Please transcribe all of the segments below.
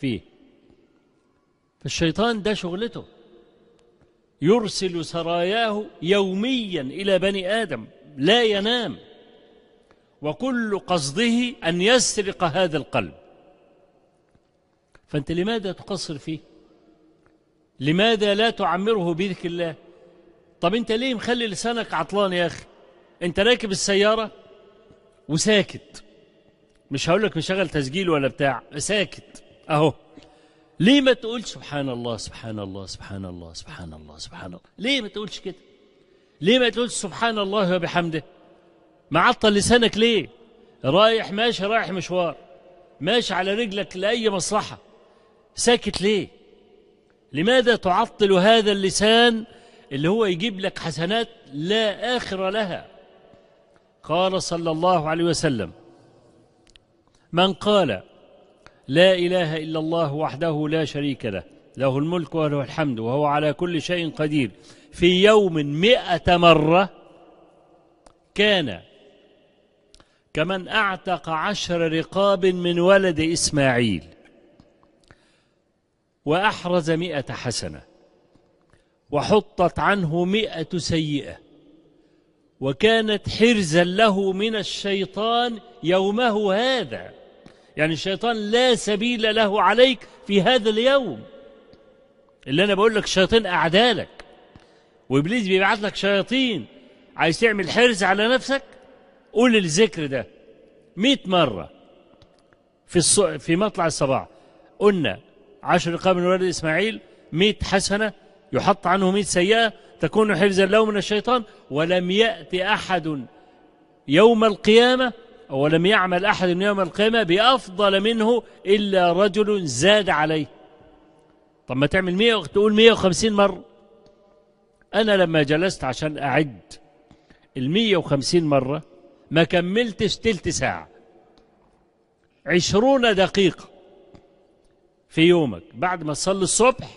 فيه فالشيطان ده شغلته يرسل سراياه يوميا إلى بني آدم لا ينام وكل قصده أن يسرق هذا القلب فأنت لماذا تقصر فيه لماذا لا تعمره بذكر الله طب أنت ليه مخلي لسانك عطلان يا أخي أنت راكب السيارة وساكت مش هقول لك مشغل تسجيل ولا بتاع ساكت اهو ليه ما تقولش سبحان الله سبحان الله سبحان الله سبحان الله سبحان الله ليه ما تقولش كده ليه ما تقولش سبحان الله وبحمده معطل لسانك ليه رايح ماشي رايح مشوار ماشي على رجلك لأي مصلحة ساكت ليه لماذا تعطل هذا اللسان اللي هو يجيب لك حسنات لا آخر لها قال صلى الله عليه وسلم من قال لا إله إلا الله وحده لا شريك له له الملك وله الحمد وهو على كل شيء قدير في يوم مئة مرة كان كمن أعتق عشر رقاب من ولد إسماعيل وأحرز مئة حسنة وحطت عنه مئة سيئة وكانت حرزا له من الشيطان يومه هذا يعني الشيطان لا سبيل له عليك في هذا اليوم اللي أنا بقول لك الشياطين أعدالك وإبليس بيبعت لك شياطين عايز تعمل حرز على نفسك قول الذكر ده 100 مرة في الص... في مطلع الصباح قلنا عشر رقاب من ولد إسماعيل 100 حسنة يحط عنه 100 سيئة تكون حرزا له من الشيطان ولم يأتي أحد يوم القيامة ولم يعمل أحد يوم القيامة بأفضل منه إلا رجل زاد عليه طب ما تعمل 100 تقول 150 مرة أنا لما جلست عشان أعد ال 150 مرة ما كملتش تلت ساعة 20 دقيقة في يومك بعد ما تصلي الصبح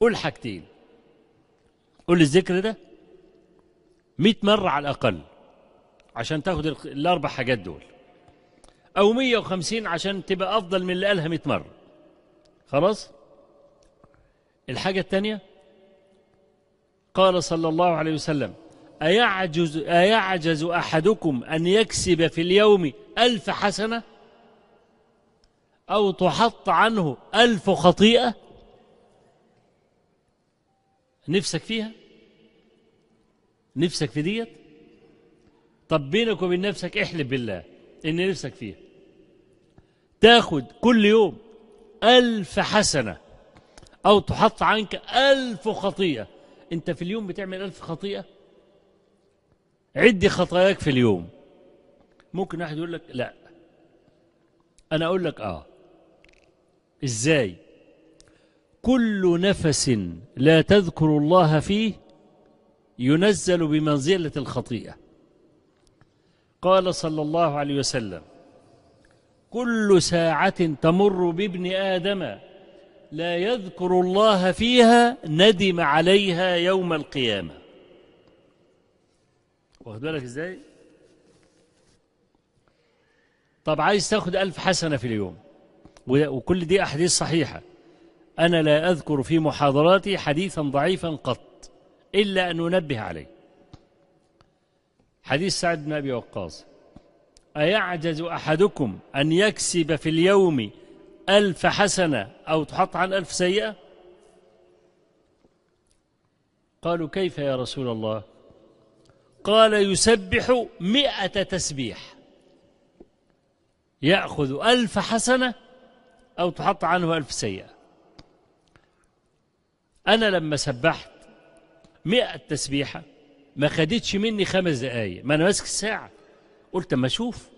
قول حاجتين قول الذكر ده 100 مرة على الأقل عشان تاخد الاربع حاجات دول او 150 عشان تبقى افضل من اللي قالها 100 مره خلاص الحاجه الثانيه قال صلى الله عليه وسلم أيعجز, أيعجز أحدكم أن يكسب في اليوم ألف حسنة أو تحط عنه ألف خطيئة نفسك فيها نفسك في ديت طب بينك وبين نفسك احلف بالله ان نفسك فيها تاخد كل يوم ألف حسنة أو تحط عنك ألف خطيئة أنت في اليوم بتعمل ألف خطيئة عد خطاياك في اليوم ممكن واحد يقول لك لا أنا أقول لك آه إزاي كل نفس لا تذكر الله فيه ينزل بمنزلة الخطيئة قال صلى الله عليه وسلم كل ساعة تمر بابن آدم لا يذكر الله فيها ندم عليها يوم القيامة واخد بالك ازاي طب عايز تاخد ألف حسنة في اليوم وكل دي أحاديث صحيحة أنا لا أذكر في محاضراتي حديثا ضعيفا قط إلا أن أنبه عليه حديث سعد بن أبي وقاص أيعجز أحدكم أن يكسب في اليوم ألف حسنة أو تحط عن ألف سيئة قالوا كيف يا رسول الله قال يسبح مئة تسبيح يأخذ ألف حسنة أو تحط عنه ألف سيئة أنا لما سبحت مئة تسبيحة ما خدتش مني خمس دقايق ما انا ماسك الساعه قلت اما اشوف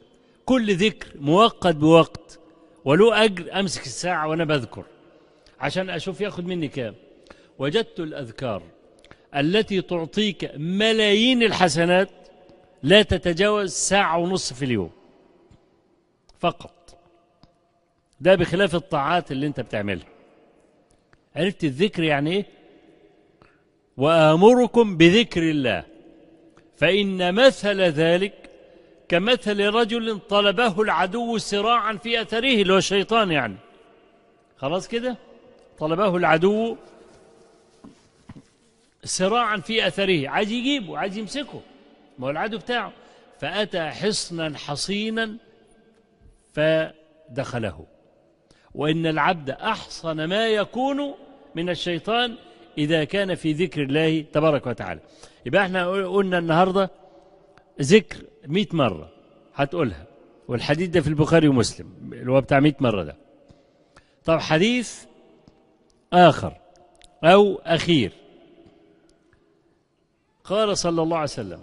كل ذكر مؤقت بوقت وله اجر امسك الساعه وانا بذكر عشان اشوف ياخد مني كام وجدت الاذكار التي تعطيك ملايين الحسنات لا تتجاوز ساعه ونص في اليوم فقط ده بخلاف الطاعات اللي انت بتعملها عرفت الذكر يعني ايه وآمركم بذكر الله فإن مثل ذلك كمثل رجل طلبه العدو سراعا في أثره اللي هو الشيطان يعني خلاص كده طلبه العدو سراعا في أثره عايز يجيبه عايز يمسكه ما هو العدو بتاعه فأتى حصنا حصينا فدخله وإن العبد أحصن ما يكون من الشيطان إذا كان في ذكر الله تبارك وتعالى يبقى احنا قلنا النهاردة ذكر 100 مرة هتقولها والحديث ده في البخاري ومسلم اللي هو بتاع 100 مرة ده طب حديث آخر أو أخير قال صلى الله عليه وسلم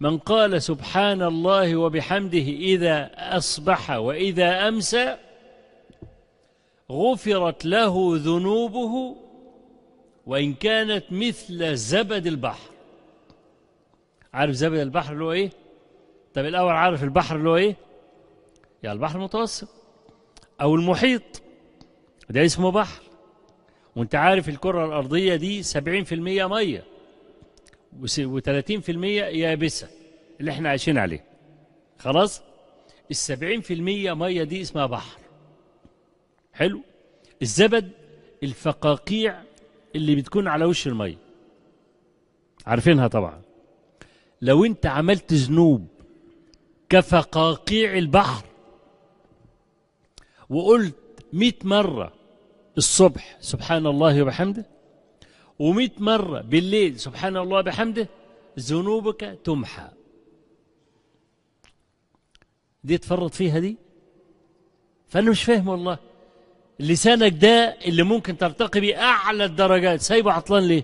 من قال سبحان الله وبحمده إذا أصبح وإذا أمسى غفرت له ذنوبه وإن كانت مثل زبد البحر عارف زبد البحر اللي هو إيه؟ طب الأول عارف البحر اللي هو إيه؟ يعني البحر المتوسط أو المحيط ده اسمه بحر وأنت عارف الكرة الأرضية دي 70% مية و30% يابسة اللي احنا عايشين عليه خلاص؟ ال 70% مية دي اسمها بحر حلو الزبد الفقاقيع اللي بتكون على وش المية عارفينها طبعا لو انت عملت ذنوب كفقاقيع البحر وقلت مئة مرة الصبح سبحان الله وبحمده ومئة مرة بالليل سبحان الله وبحمده ذنوبك تمحى دي تفرط فيها دي فأنا مش فاهم والله لسانك ده اللي ممكن ترتقي بيه أعلى الدرجات سايبه عطلان ليه؟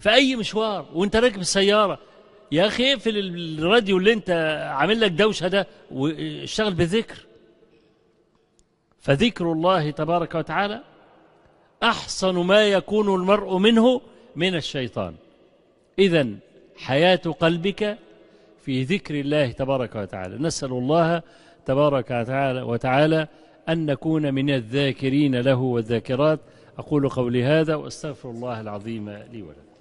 في أي مشوار وأنت راكب السيارة يا أخي اقفل الراديو اللي أنت عامل لك دوشة ده واشتغل بذكر فذكر الله تبارك وتعالى أحسن ما يكون المرء منه من الشيطان إذا حياة قلبك في ذكر الله تبارك وتعالى نسأل الله تبارك وتعالى, وتعالى أن نكون من الذاكرين له والذاكرات أقول قولي هذا وأستغفر الله العظيم لي ولكم